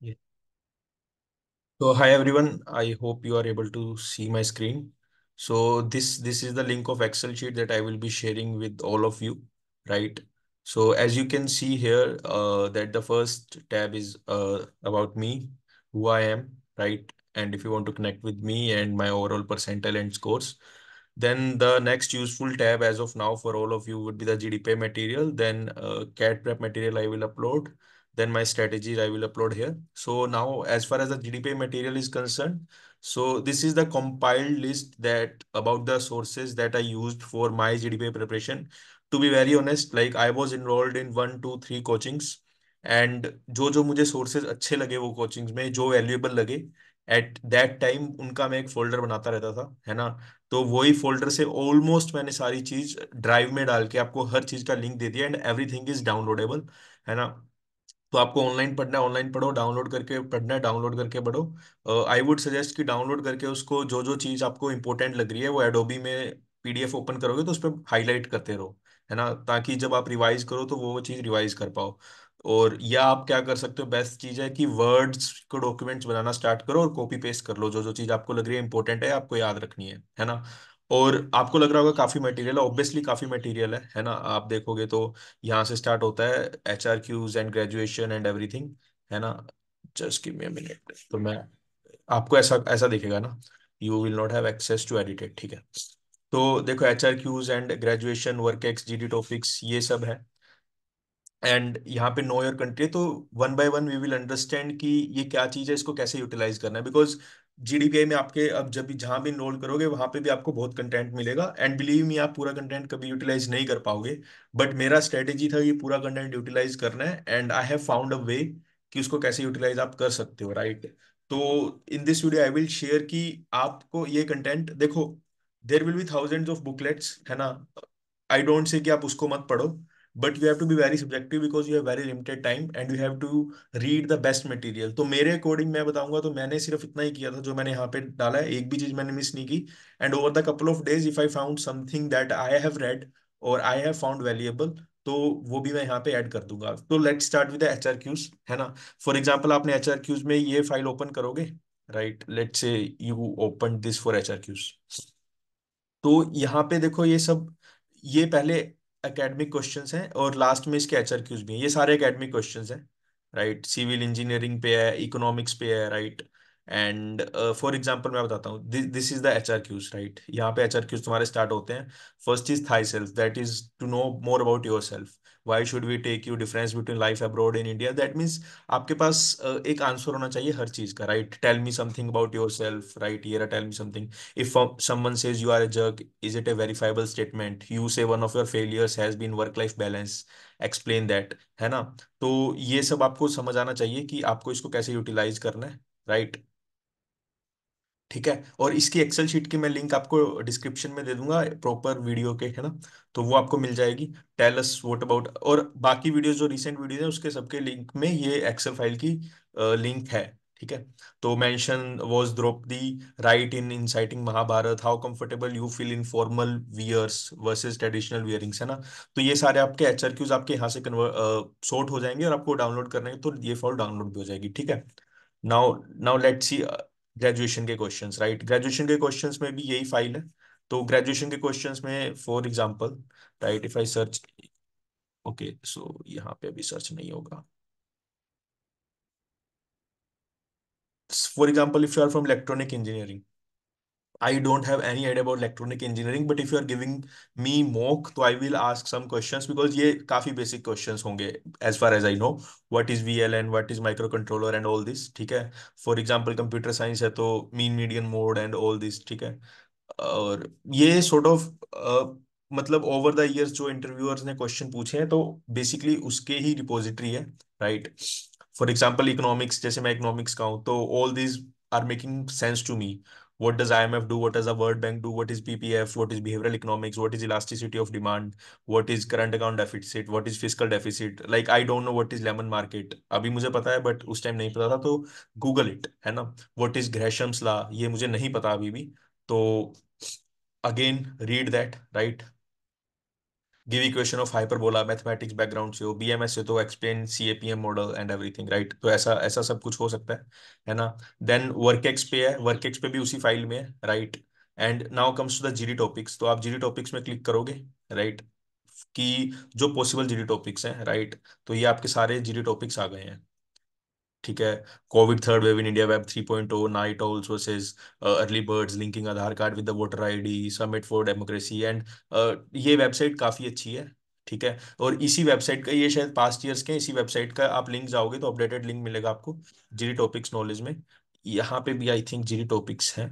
Yeah. So hi everyone. I hope you are able to see my screen. So this this is the link of Excel sheet that I will be sharing with all of you, right? So as you can see here, uh, that the first tab is uh, about me, who I am, right? And if you want to connect with me and my overall percentile and scores, then the next useful tab as of now for all of you would be the GDP material. Then uh, CAD prep material I will upload. then my strategies I will upload here. So now as far as the GDP material is concerned, so this is the compiled list that about the sources that I used for my GDP preparation. To be very honest, like I was enrolled in one, two, three coachings and जो जो मुझे sources अच्छे लगे वो coachings में जो valuable लगे at that time उनका मैं एक folder बनाता रहता था है ना तो वही फोल्डर से ऑलमोस्ट मैंने सारी चीज ड्राइव में डाल के आपको हर चीज का लिंक दे दिया एंड एवरीथिंग इज डाउनलोडेबल है ना तो आपको ऑनलाइन पढ़ना है ऑनलाइन पढ़ो डाउनलोड करके पढ़ना है डाउनलोड करके पढ़ो आई वुड सजेस्ट कि डाउनलोड करके उसको जो जो चीज़ आपको इंपॉर्टेंट लग रही है वो एडोबी में पीडीएफ ओपन करोगे तो उस पर हाईलाइट करते रहो है ना ताकि जब आप रिवाइज करो तो वो चीज़ रिवाइज कर पाओ और या आप क्या कर सकते हो बेस्ट चीज़ है कि वर्ड्स को डॉक्यूमेंट्स बनाना स्टार्ट करो और कॉपी पेस्ट कर लो जो जो चीज़ आपको लग रही है इंपॉर्टेंट है आपको याद रखनी है है ना और आपको लग रहा होगा काफी मटेरियल है ऑब्वियसली काफी मटेरियल है है ना आप देखोगे तो यहाँ से स्टार्ट होता है H R Qs and graduation and everything है ना just give me a minute तो मैं आपको ऐसा ऐसा दिखेगा ना you will not have access to edited ठीक है तो देखो H R Qs and graduation work ex G D topics ये सब है एंड यहाँ पे नो योर कंट्री तो one by one we will understand कि ये क्या चीज़ है इसको कैसे यूटिलाइज करना है बिकॉज जीडीपीआई में आपके अब जब भी जहां भी इनरोल करोगे वहां पे भी आपको बहुत कंटेंट मिलेगा एंड बिलीव मी आप पूरा कंटेंट कभी यूटिलाइज नहीं कर पाओगे बट मेरा स्ट्रेटेजी था कि पूरा कंटेंट यूटिलाइज करना है and I have found a way कि उसको कैसे यूटिलाइज आप कर सकते हो राइट तो in this video I will share कि आपको ये कंटेंट देखो there will be thousand of booklets है ना आई डोंट से कि आप उसको मत पढ़ो but you have to be very subjective because you have very limited time and you have to read the best material तो मेरे अकॉर्डिंग मैं बताऊंगा तो मैंने सिर्फ इतना ही किया था जो मैंने यहाँ पे डाला है एक भी चीज मैंने मिस नहीं की and over the couple of days if I found something that I have read और आई हैव फाउंड वैल्यूएबल तो वो भी मैं यहाँ पे ऐड कर दूंगा तो let start with H R Qs है ना फॉर एग्जाम्पल आपने एच आर क्यूज में ये फाइल ओपन करोगे right let say you open this for H R Qs तो यहाँ पे देखो ये सब ये पहले अकेडमिक क्वेश्चन हैं और लास्ट में इसके एच भी हैं ये सारे अकेडमिक क्वेश्चन हैं राइट सिविल इंजीनियरिंग पे है इकोनॉमिक्स पे है राइट एंड फॉर एग्जाम्पल मैं बताता हूँ this is the H R Qs right यहाँ पे एच आर क्यूज तुम्हारे स्टार्ट होते हैं first is thyself that is to know more about yourself why should we take you difference between life abroad in India that means आपके पास uh, एक answer होना चाहिए हर चीज का right tell me something about yourself right yeah tell me something if someone says you are a jerk is it a verifiable statement you say one of your failures has been work life balance explain that है ना तो ये सब आपको समझ आना चाहिए कि आपको इसको कैसे यूटिलाइज करना है राइट ठीक है और इसकी एक्सेल शीट की मैं लिंक आपको डिस्क्रिप्शन में दे दूंगा प्रॉपर वीडियो के है ना तो वो आपको मिल जाएगी टेलस वोट अबाउट और बाकी वीडियो जो रिसेंट वीडियो है उसके सबके लिंक में ये एक्सेल फाइल की लिंक है ठीक है तो mention was Draupadi right in inciting Mahabharata how comfortable you feel in formal wears versus traditional wearings है ना तो ये सारे आपके एच आर क्यूज आपके यहाँ से कन्वर्ट शॉर्ट हो जाएंगे और आपको डाउनलोड करने तो ये फॉल डाउनलोड भी हो जाएगी ठीक है now now let see graduation के क्वेश्चंस राइट ग्रेजुएशन के क्वेश्चंस में भी यही फाइल है तो ग्रेजुएशन के क्वेश्चंस में for example right if I search okay so यहाँ पे अभी सर्च नहीं होगा for example if you are from electronic engineering I don't have any idea about electronic engineering, but if you are giving me mock, so I will ask some questions because ये काफी basic questions होंगे as far as I know. What is VLN, what is microcontroller and all this, ठीक है. For example, computer science है तो mean, median, mode and all this, ठीक है. और ये sort of uh, मतलब over the years, जो interviewers ने question पूछे हैं तो basically उसके ही repository, है right? For example, economics, जैसे मैं economics का हूँ तो all these are making sense to me. what does IMF do? What does the World Bank do? What is PPF? What is behavioral economics? What is elasticity of demand? What is current account deficit? What is fiscal deficit? Like I don't know what is lemon market. abhi mujhe pata hai but us time nahi pata tha to google it hai na what is gresham's law ye mujhe nahi pata abhi bhi to again read that right give equation of hyperbola mathematics background से हो BMS से तो explain CAPM model and everything right तो ऐसा ऐसा सब कुछ हो सकता है है ना देन वर्क एक्स पे है वर्क एक्स पे भी उसी फाइल में है right and now comes to the GD topics तो आप जीडी टॉपिक्स में क्लिक करोगे राइट right? की जो पॉसिबल जीडी टॉपिक्स हैं राइट right? तो ये आपके सारे जीडी टॉपिक्स आ गए हैं ठीक है covid third wave in India wave three point O night owls versus early birds linking Aadhaar card with the voter ID summit for democracy and ये वेबसाइट काफ़ी अच्छी है ठीक है और इसी वेबसाइट का ये शायद पास्ट ईयर्स के इसी वेबसाइट का आप लिंक जाओगे तो अपडेटेड लिंक मिलेगा आपको जीरी टॉपिक्स नॉलेज में यहाँ पे भी आई थिंक जीरी टॉपिक्स हैं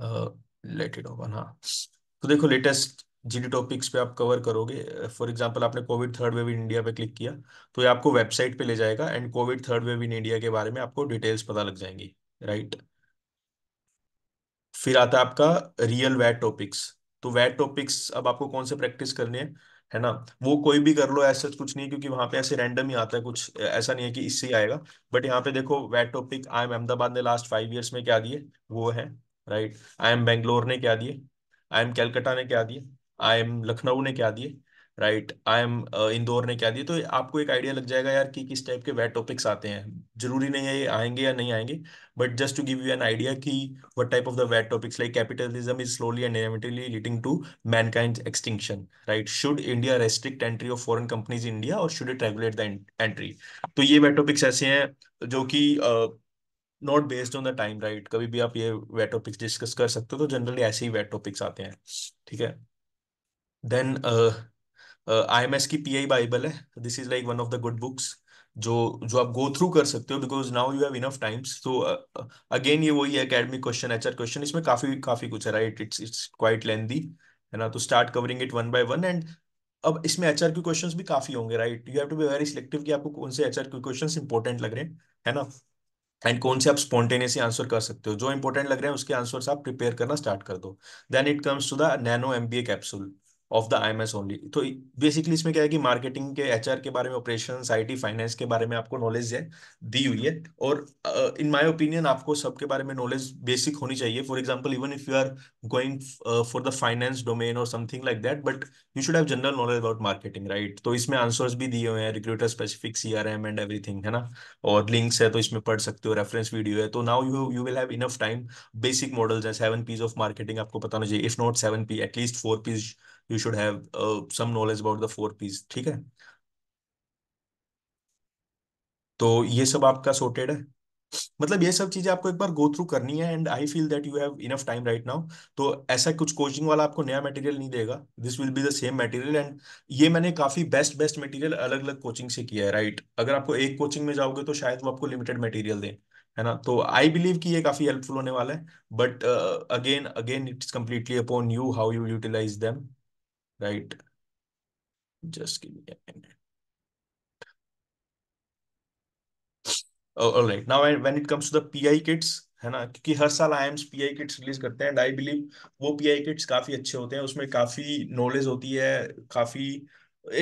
रिलेटेड uh, होगा हाँ तो देखो लेटेस्ट जिन टॉपिक्स पे आप कवर करोगे फॉर एग्जांपल आपने covid third wave in India पे क्लिक किया तो ये आपको वेबसाइट पे ले जाएगा and covid third wave in India के बारे में आपको डिटेल्स पता लग जाएंगी राइट फिर आता है आपका रियल वैट टॉपिक्स तो वैट टॉपिक्स अब आपको कौन से प्रैक्टिस करनी है है ना वो कोई भी कर लो ऐसा कुछ नहीं क्योंकि वहां पे ऐसे रैंडम ही आता है कुछ ऐसा नहीं है कि इससे ही आएगा बट यहाँ पे देखो वैट टॉपिक आई एम अहमदाबाद ने लास्ट फाइव ईयर्स में क्या दिए वो है राइट आई एम बेंगलोर ने क्या दिए आई एम कैलकाटा ने क्या दिए आई एम लखनऊ ने क्या दिए राइट आई एम इंदौर ने क्या दिए तो आपको एक आइडिया लग जाएगा यार कि किस टाइप के वेट टॉपिक्स आते हैं जरूरी नहीं है ये आएंगे या नहीं आएंगे but just to give you an idea की वट टाइप ऑफ द वेट topics like capitalism is slowly and leading to mankind extinction right should India restrict entry of foreign companies India और should it regulate the entry तो ये वेट topics ऐसे हैं जो कि not based on the time right कभी भी आप ये वेट टॉपिक्स डिस्कस कर सकते हो तो जनरली ऐसे ही वेट टॉपिक्स आते हैं ठीक है देन आई एम एस की पी आई बाइबल है this is like one of the good books जो जो आप गो थ्रू कर सकते हो because now you have enough times तो अगेन ये वही है academic question H R question इसमें काफी काफी कुछ है right it's it's quite lengthy है ना तो start covering it one by one and अब इसमें एच आर के क्वेश्चन भी काफी होंगे right you have to be very selective कि आपको कौन से H R Q question important लग रहे हैं है ना एंड कौन से आप स्पॉन्टेनियसली आंसर कर सकते हो जो इंपॉर्टेंट लग रहे हैं उसके आंसर आप प्रिपेयर करना स्टार्ट कर दो then it comes to the nano MBA capsule of the IMS only तो बेसिकली इसमें क्या है कि मार्केटिंग के एच के बारे में ऑपरेशन आई फाइनेंस के बारे में आपको नॉलेज है दी हुई है और इन माई ओपिनियन आपको सबके बारे में नॉलेज बेसिक होनी चाहिए for example even if you are going for the finance domain और something like that but you should have general knowledge about marketing right तो इसमें आंसर्स भी दिए हुए हैं recruiter specific C R M and everything है ना और लिंक्स है तो इसमें पढ़ सकते हो रेफरेंस वीडियो है तो now you you will have enough time basic models है सेवन पीज ऑफ मार्केटिंग आपको पता होना चाहिए if not seven P at least four Ps you should have some knowledge about the four Ps ठीक है तो ये सब आपका सोर्टेड है मतलब ये सब चीजें आपको एक बार गो थ्रू करनी है and I feel that you have enough time right now तो ऐसा कुछ कोचिंग वाला आपको नया मटेरियल नहीं देगा this will be the same material and ये मैंने काफी बेस्ट बेस्ट मटेरियल अलग अलग कोचिंग से किया है राइट right? अगर आपको एक कोचिंग में जाओगे तो शायद वो आपको लिमिटेड मटेरियल दें है ना तो आई बिलीव कि ये काफी हेल्पफुल होने वाला है but again again it's completely upon you how you utilize them right? Just give me a minute. All right now when it comes to the PI kits है ना क्योंकि हर साल आईएम्स पीआई किट्स रिलीज करते हैं and I believe वो PI kits काफी अच्छे होते हैं उसमें काफी नॉलेज होती है काफी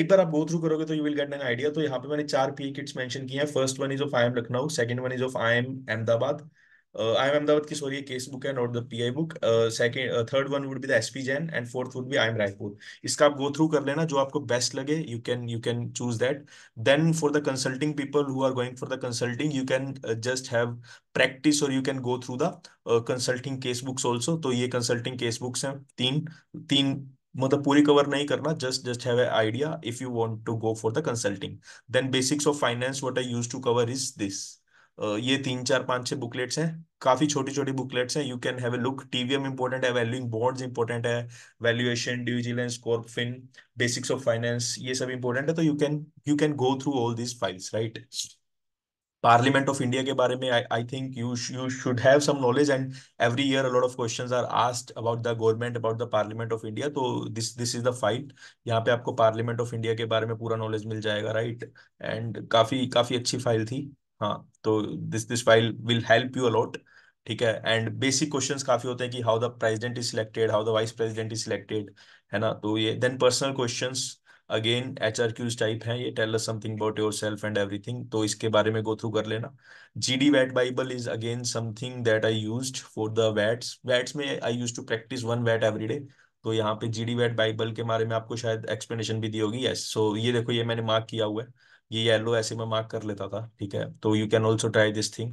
एक बार आप गो थ्रू करोगे तो you will get an idea तो यहाँ पे मैंने चार पीआई किट्स मेंशन किए हैं first one is of I M Lucknow second one is of I M Ahmedabad Uh, I am Ahmedabad ki sorry case book and not the PI book. Uh, second, uh, third one would be the SP Gen and fourth would be I am Raipur. इसका आप go through कर लेना जो आपको best लगे you can you can choose that. Then for the consulting people who are going for the consulting you can uh, just have practice or you can go through the uh, consulting case books also. तो ये consulting case books हैं तीन तीन मतलब पूरी cover नहीं करना just just have idea if you want to go for the consulting then basics of finance what I used to cover is this ये तीन चार पांच छह बुकलेट्स हैं काफी छोटी छोटी बुकलेट्स हैं you can have a look TVM important है वैल्यूइंग बॉन्ड्स इंपॉर्टेंट है valuation due diligence diligence basics of finance ये सब इंपॉर्टेंट है तो you can you can go through all this files right parliament of India के बारे में I think you you should have some knowledge and every year a lot of question are asked about the government about the parliament of India तो this this is the fight यहाँ पे आपको parliament of India के बारे में पूरा knowledge मिल जाएगा right right? And काफी काफी अच्छी फाइल थी हाँ तो this this file will help you a lot ठीक है एंड बेसिक क्वेश्चंस काफी होते हैं कि how the president is selected how the vice president is selected है ना तो ये then personal questions again H R Qs type है ये tell us something about yourself and everything तो इसके बारे में गो थ्रू कर लेना जी डी वैट bible is again something that I use for the WATs WATs में I use to practice one वैट एवरी डे तो यहाँ पे जी डी वैट बाइबल के बारे में आपको शायद एक्सप्लेनेशन भी दी होगी यस सो ये देखो ये मैंने मार्क किया हुआ है ये येलो ऐसे में मार्क कर लेता था ठीक है तो you can also try this thing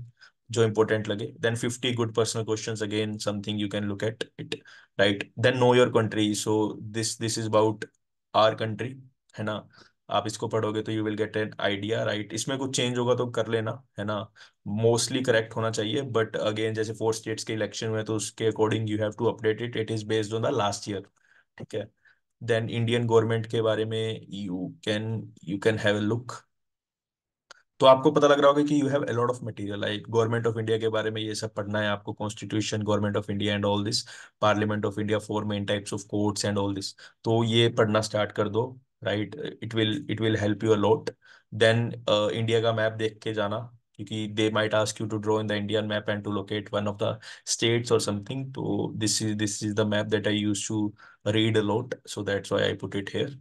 जो इंपॉर्टेंट लगे then fifty good personal question again something you can look at it right then know your country so this this is about our country है ना आप इसको पढ़ोगे तो you will get an idea right इसमें कुछ change होगा तो कर लेना है ना मोस्टली करेक्ट होना चाहिए बट अगेन जैसे फोर स्टेट्स के इलेक्शन में तो उसके according you have to update it it is based on the last year ठीक है देन इंडियन गवर्नमेंट के बारे में you can you can have a look तो आपको पता लग रहा होगा कि you have a lot of material like government of India के बारे में ये सब पढ़ना है आपको constitution government of India and all this parliament of India four main types of courts and all this तो ये पढ़ना स्टार्ट कर दो right it will it will help you a lot then India का मैप देख के जाना क्योंकि they might ask you to draw in the Indian map and to locate one of the states और समथिंग तो this is this is the map that I use to read a lot so that's why I put it here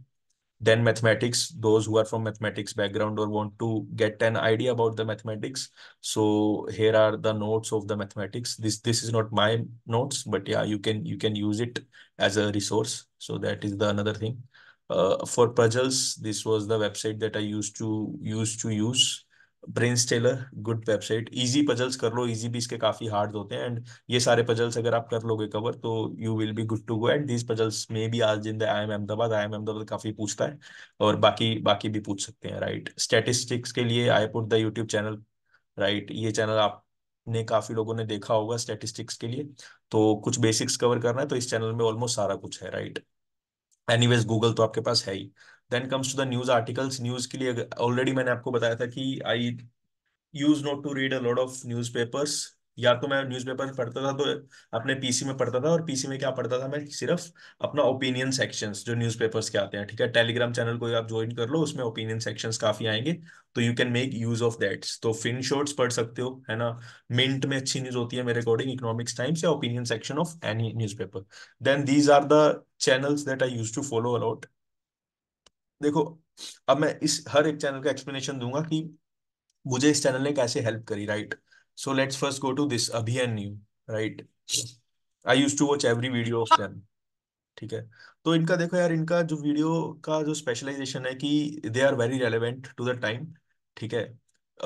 then mathematics, those who are from mathematics background or want to get an idea about the mathematics. So here are the notes of the mathematics. This this is not my notes, but yeah, you can you can use it as a resource. So that is the another thing. Uh, for puzzles, this was the website that I used to used to use brain stellar good website easy puzzles कर लो easy भी इसके काफी hard होते हैं and ये सारे puzzles अगर आप कर लोगे कवर तो you will be good to go and these puzzles में भी आज in the I M Ahmedabad I M Ahmedabad काफी पूछता है और बाकी बाकी भी पूछ सकते हैं राइट right? स्टेटिस्टिक्स के लिए I put the YouTube channel right ये चैनल आप ने काफी लोगों ने देखा होगा स्टेटिस्टिक्स के लिए तो कुछ बेसिक्स कवर करना है तो इस चैनल में ऑलमोस्ट सारा कुछ है राइट एनीवेज गूगल तो आपके पास है ही then comes to the news articles news के लिए ऑलरेडी मैंने आपको बताया था कि I use not to read a lot of newspapers या तो मैं पेपर पढ़ता था तो अपने पीसी में पढ़ता था और पीसी में क्या पढ़ता था मैं सिर्फ अपना ओपिनियन सेक्शन जो पेपर्स के आते हैं ठीक है टेलीग्राम चैनल को आप ज्वाइन कर लो उसमें ओपिनियन सेक्शन काफी आएंगे तो you can make use of that तो फिन शॉर्ट्स पढ़ सकते हो है ना मिंट में अच्छी न्यूज होती है मेरे अकॉर्डिंग इकोनॉमिक्स टाइम्स या opinion section of any newspaper then these are the channels that I use to follow a lot देखो अब मैं इस हर एक चैनल का एक्सप्लेनेशन दूंगा कि मुझे इस चैनल ने कैसे हेल्प करी right so let's first go to this Abhi and Niyu right I use to watch every video of them ठीक है तो इनका देखो यार इनका जो वीडियो का जो स्पेशलाइजेशन है कि they are very relevant to the time ठीक है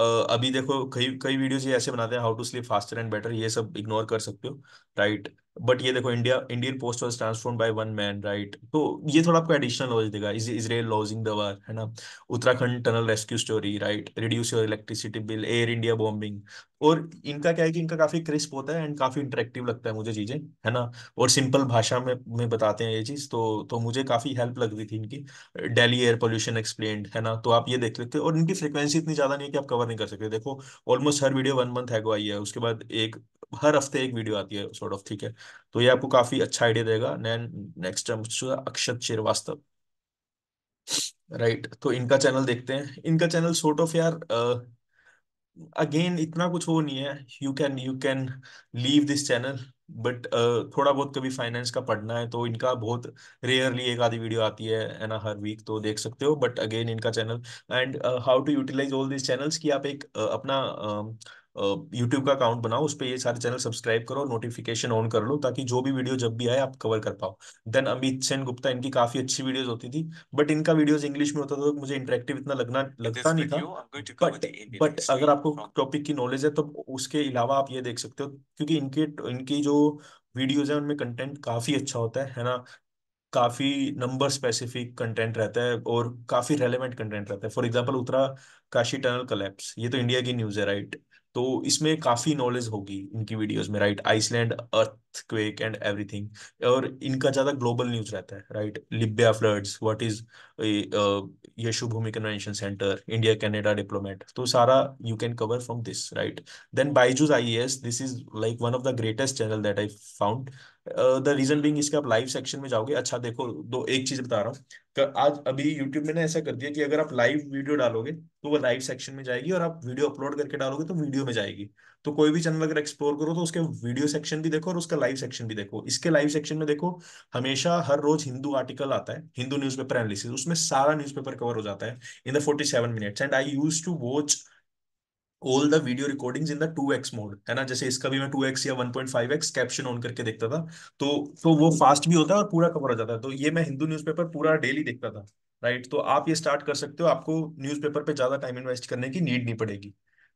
Uh, अभी देखो कई कई वीडियोस ये ऐसे बनाते हैं how to sleep faster and better ये सब इग्नोर कर सकते हो राइट बट ये देखो India Indian post was transform by one man right तो ये थोड़ा आपको एडिशनल नॉलेज देगा इसराइल लॉजिंग द वार है ना Uttarakhand tunnel rescue story right reduce your electricity bill Air India bombing और इनका क्या है कि इनका काफी क्रिस्प होता है एंड काफी इंटरेक्टिव लगता है मुझे चीजें है ना और सिंपल भाषा में में बताते हैं ये चीज तो तो मुझे काफी हेल्प लग रही थी इनकी डेली एयर पोल्यूशन एक्सप्लेन है ना तो आप ये देख लेते और इनकी फ्रिक्वेंसी इतनी ज्यादा नहीं है कि आप कवर नहीं कर सकते देखो ऑलमोस्ट हर वीडियो वन मंथ है उसके बाद एक हर हफ्ते एक वीडियो आती है सॉर्ट ऑफ ठीक है तो ये आपको काफी अच्छा आइडिया देगा नेक्स्ट अक्षत श्रीवास्तव राइट तो इनका चैनल देखते हैं इनका चैनल सॉर्ट ऑफ यार अगेन uh, इतना कुछ वो नहीं है you can you can leave this channel but थोड़ा बहुत कभी फाइनेंस का पढ़ना है तो इनका बहुत रेयरली एक आधी वीडियो आती है है ना हर वीक तो देख सकते हो बट अगेन इनका channel and how to utilize all this channels कि आप एक uh, अपना uh, यूट्यूब का अकाउंट बनाओ उस पर ये सारे चैनल सब्सक्राइब करो नोटिफिकेशन ऑन कर लो ताकि जो भी वीडियो जब भी आए आप कवर कर पाओ देन अमित सेन गुप्ता इनकी काफी अच्छी वीडियोज होती थी बट इनका वीडियोज इंग्लिश में होता था तो मुझे इंटरेक्टिव इतना लगना लगता नहीं था बट बट अगर आपको टॉपिक की नॉलेज है तो उसके अलावा आप ये देख सकते हो क्योंकि इनके इनकी जो वीडियोज है उनमें कंटेंट काफी अच्छा होता है है ना काफी नंबर स्पेसिफिक कंटेंट रहता है और काफी रेलेवेंट कंटेंट रहता है for example Uttarakashi tunnel collapse ये तो इंडिया की न्यूज है राइट तो इसमें काफी नॉलेज होगी इनकी वीडियोस में right Iceland earthquake and everything और इनका ज्यादा ग्लोबल न्यूज रहता है right Libya floods what is Yashobhoomi convention centre India Canada diplomat तो सारा you can cover from this right then Byju's I S this is like one of the greatest channel that I found the reason being इसके आप live section में जाओगे अच्छा देखो दो एक चीज बता रहा हूँ आज अभी यूट्यूब में ना ऐसा कर दिया कि अगर आप लाइव वीडियो डालोगे तो वो लाइव सेक्शन में जाएगी और आप वीडियो अपलोड करके डालोगे तो वीडियो में जाएगी तो कोई भी चैनल अगर एक्सप्लोर करो तो उसके वीडियो सेक्शन भी देखो और उसका लाइव सेक्शन भी देखो इसके लाइव सेक्शन में देखो हमेशा हर रोज हिंदू आर्टिकल आता है हिंदू न्यूज एनालिसिस उसमें सारा न्यूज़पेपर कवर हो जाता है in the forty seven minutes and I use to watch all the video recordings in the two X mode है ना जैसे इसका भी मैं टू एक्स या one point five X caption on करके देखता था तो तो वो फास्ट भी होता है और पूरा कवर हो जाता है तो ये मैं हिंदू न्यूज पेपर पूरा डेली देखता था राइट तो आप ये स्टार्ट कर सकते हो आपको न्यूज पेपर पे ज़्यादा टाइम इन्वेस्ट करने की नीड नहीं पड़ेगी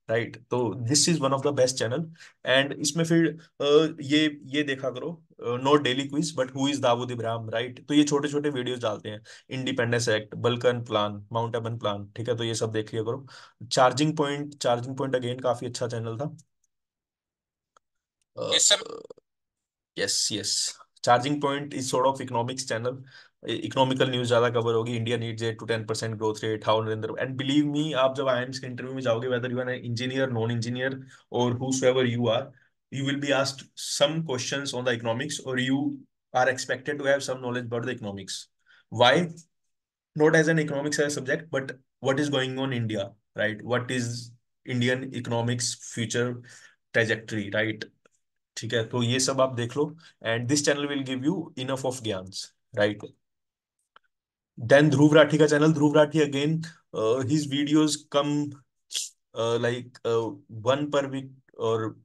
राइट right. तो this is one of the best channel and इसमें फिर ये ये देखा करो not daily quiz but who is Dawood Ibrahim right तो ये छोटे छोटे वीडियोस डालते हैं independence act Balkan plan Mountbatten plan ठीक है तो ये सब देख लिया करो charging point charging point again काफी अच्छा चैनल था yes yes charging point is sort of economics channel economical news ज्यादा कवर होगी India needs eight to ten percent growth rate how Narendra and believe me आप जब आई एम्स के interview में जाओगे whether you an engineer non engineer और who you are you will be asked some question on the economics और you are expected to have some knowledge about the economics why not as an economics as subject but what is going on India right what is Indian economics future trajectory right ठीक है तो ये सब आप देख लो and this channel will give you enough of ज्ञान right then Dhruv Rathi channel, Dhruv Rathi again, uh, his videos come uh, like uh, one per week or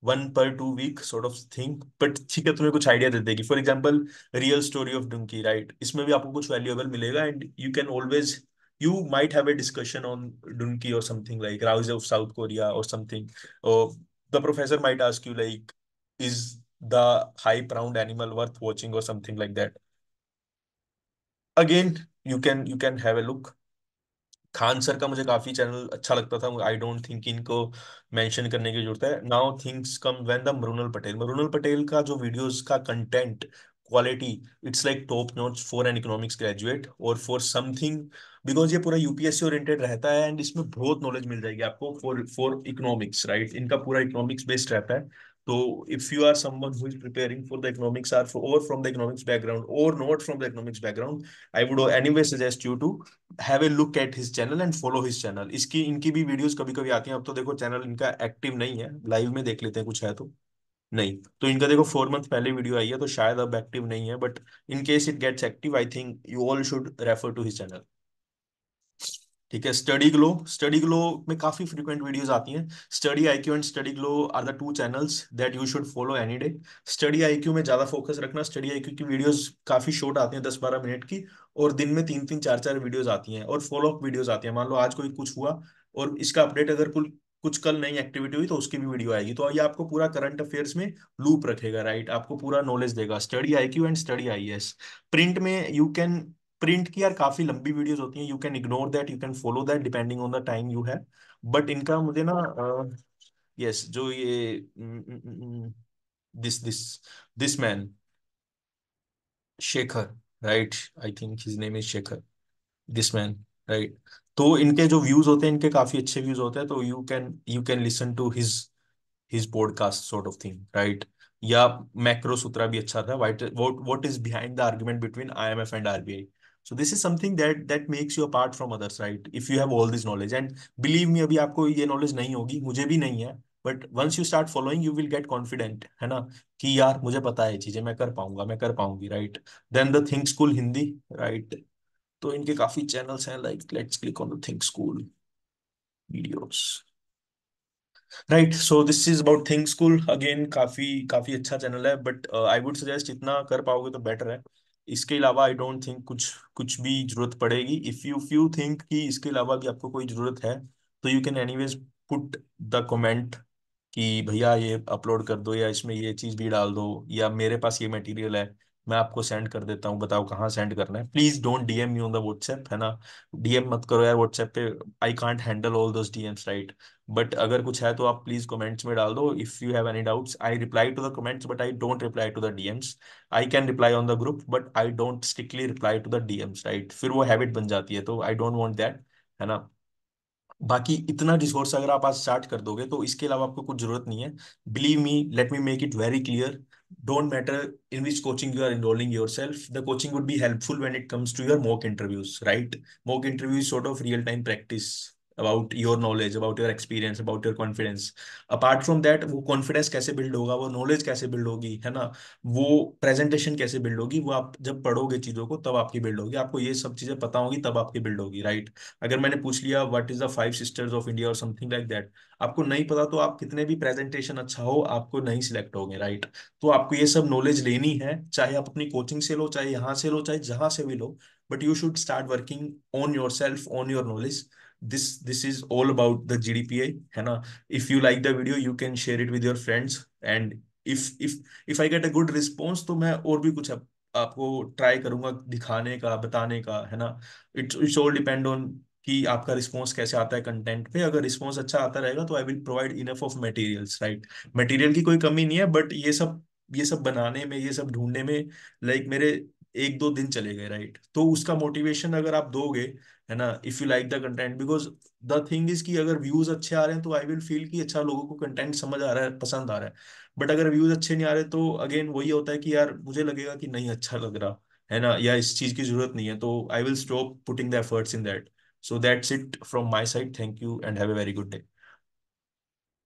one per two week sort of thing. But ठीक है तुम्हें कुछ idea दे देगी for example real story of Dunki right इसमें भी आपको कुछ वैल्यूएबल मिलेगा and you can always you might have a discussion on Dunki or something like Rouse of South Korea or something. Or the professor might ask you like, is the high round animal worth watching or something like that. Again you can you can have a look Khan sir का मुझे काफी channel अच्छा लगता था I don't think इनको mention करने की जरूरत है now things come when the Mrunal Patel Mrunal Patel का जो वीडियोस का content quality it's like top note for an economics graduate और फॉर समथिंग बिकॉज ये पूरा यूपीएससी ओरिएंटेड रहता है एंड इसमें बहुत नॉलेज मिल जाएगी आपको फॉर फॉर इकोनॉमिक्स राइट इनका पूरा इकोनॉमिक्स बेस्ड रहता है So if you are someone who is preparing for the economics or, for, or from the economics background or not from the economics background, I would anyway suggest you to have a look at his channel and follow his channel. इसकी इनकी भी videos कभी कभी आती हैं अब तो देखो चैनल इनका एक्टिव नहीं है लाइव में देख लेते हैं कुछ है तो नहीं तो इनका देखो फोर मंथ पहले वीडियो आई है तो शायद अब एक्टिव नहीं है but in case it gets active I think you all should refer to his channel ठीक है स्टडी ग्लो स्टडी ग्लो में काफी फ्रीक्वेंट वीडियोस आती हैं study IQ and study glow are the two channels that you should follow any day study IQ में ज्यादा फोकस रखना स्टडी आईक्यू की वीडियोस काफी शॉर्ट आती हैं दस बारह मिनट की और दिन में तीन तीन चार चार वीडियोज आती हैं और फॉलोअप वीडियोज आती है मान लो आज कोई कुछ हुआ और इसका अपडेट अगर कुल कुछ कल नई एक्टिविटी हुई तो उसकी भी वीडियो आएगी तो ये आपको पूरा करंट अफेयर्स में लूप रखेगा राइट आपको पूरा नॉलेज देगा study IQ and study IAS print में यू कैन प्रिंट की यार काफी लंबी वीडियोस होती हैं you can ignore that you can follow that depending on the time you have but इनका मुझे ना यस yes, जो ये this this this man Shekhar right I think his name is Shekhar this man right तो इनके जो व्यूज होते हैं इनके काफी अच्छे व्यूज होते हैं तो you can you can listen to his his podcast sort of thing right या मैक्रो सूत्रा भी अच्छा था वाइट what is behind the argument between IMF and RBI so this is something that that makes you apart from others right if you have all this knowledge and believe me अभी आपको ये knowledge नहीं होगी मुझे भी नहीं है but once you start following you will get confident है ना कि यार मुझे पता है चीजें मैं कर पाऊंगा मैं कर पाऊंगी right then the Think School Hindi right तो इनके काफी चैनल्स हैं like let's click on the Think School videos right so this is about Think School again काफी काफी अच्छा चैनल है बट आई वुड सजेस्ट इतना कर पाओगे तो बेटर है इसके अलावा आई डोंट थिंक कुछ कुछ भी जरूरत पड़ेगी इफ़ यू यू थिंक कि इसके अलावा भी आपको कोई ज़रूरत है तो you can anyways put the comment कि भैया ये अपलोड कर दो या इसमें ये चीज़ भी डाल दो या मेरे पास ये मटेरियल है मैं आपको सेंड कर देता हूँ बताओ कहाँ सेंड करना है please don't DM you on the WhatsApp है ना डीएम मत करो यार व्हाट्सएप पे I can't handle all those DMs right but अगर कुछ है तो आप प्लीज कमेंट्स में डाल दो if you have any doubts I reply to the comments but I don't reply to the DMs I can reply on the group but I don't strictly reply to the DMs right फिर वो habit बन जाती है तो I don't want that है ना बाकी इतना डिस्कोर्स अगर आप आज स्टार्ट कर दोगे तो इसके अलावा आपको कुछ जरूरत नहीं है believe me let me make it very clear don't matter in which coaching you are enrolling yourself the coaching would be helpful when it comes to your mock interviews right mock interviews sort of real time practice about your knowledge about your experience about your confidence apart from that वो confidence कैसे build होगा वो knowledge कैसे build होगी है ना वो presentation कैसे बिल्ड होगी वो आप जब पढ़ोगे चीजों को तब आपकी बिल्ड होगी आपको ये सब चीजें पता होगी तब आपकी बिल्ड होगी राइट अगर मैंने पूछ लिया what is the five sisters of India और समथिंग लाइक दैट आपको नहीं पता तो आप कितने भी प्रेजेंटेशन अच्छा हो आपको नहीं सिलेक्ट होंगे राइट तो आपको ये सब नॉलेज लेनी है चाहे आप अपनी कोचिंग से लो चाहे यहाँ से लो चाहे जहां से भी लो but you should start working on your self on your knowledge this this is all about the GDPI, है ना? If you like the video, you can share it with your friends and if if if I get a good response, तो मैं और भी कुछ आपको try करूंगा दिखाने का बताने का है ना it's it's all depend on कि आपका रिस्पॉन्स कैसे आता है कंटेंट पे अगर रिस्पॉन्स अच्छा आता रहेगा तो I will provide enough of materials right material की कोई कमी नहीं है बट ये सब ये सब बनाने में ये सब ढूंढने में लाइक like, मेरे एक दो दिन चले गए राइट तो उसका मोटिवेशन अगर आप दोगे है ना if you like the content because the thing is कि अगर व्यूज अच्छे आ रहे हैं तो आई विल फील कि अच्छा लोगों को कंटेंट समझ आ रहा है पसंद आ रहा है बट अगर व्यूज अच्छे नहीं आ रहे तो अगेन वही होता है कि यार मुझे लगेगा कि नहीं अच्छा लग रहा है ना या इस चीज की जरूरत नहीं है तो I will stop putting the efforts in that so that's it from my side thank you and have a very good day